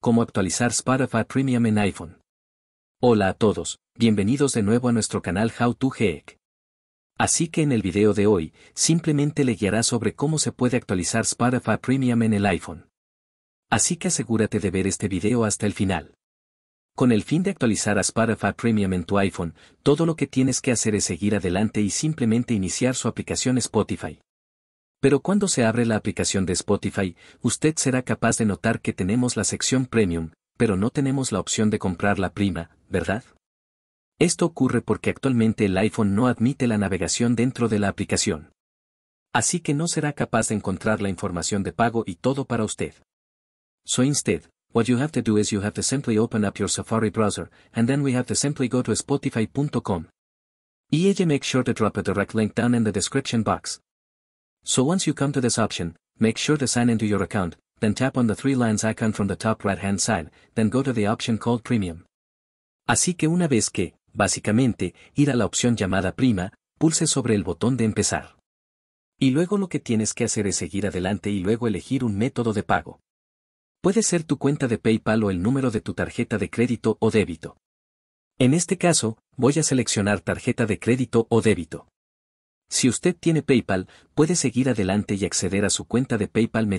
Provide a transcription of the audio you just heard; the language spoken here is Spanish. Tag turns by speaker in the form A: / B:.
A: Cómo actualizar Spotify Premium en iPhone. Hola a todos, bienvenidos de nuevo a nuestro canal How to Geek. Así que en el video de hoy, simplemente le guiará sobre cómo se puede actualizar Spotify Premium en el iPhone. Así que asegúrate de ver este video hasta el final. Con el fin de actualizar a Spotify Premium en tu iPhone, todo lo que tienes que hacer es seguir adelante y simplemente iniciar su aplicación Spotify. Pero cuando se abre la aplicación de Spotify, usted será capaz de notar que tenemos la sección Premium, pero no tenemos la opción de comprar la prima, ¿verdad? Esto ocurre porque actualmente el iPhone no admite la navegación dentro de la aplicación. Así que no será capaz de encontrar la información de pago y todo para usted. So instead, what you have to do is you have to simply open up your Safari browser, and then we have to simply go to spotify.com. ella make sure to drop a direct link down in the description box. So once you come to this option, make sure to sign into your account, then tap on the three lines icon from the top right hand side, then go to the option called Premium. Así que una vez que, básicamente, ir a la opción llamada Prima, pulse sobre el botón de empezar. Y luego lo que tienes que hacer es seguir adelante y luego elegir un método de pago. Puede ser tu cuenta de PayPal o el número de tu tarjeta de crédito o débito. En este caso, voy a seleccionar tarjeta de crédito o débito. Si usted tiene PayPal, puede seguir adelante y acceder a su cuenta de PayPal mediante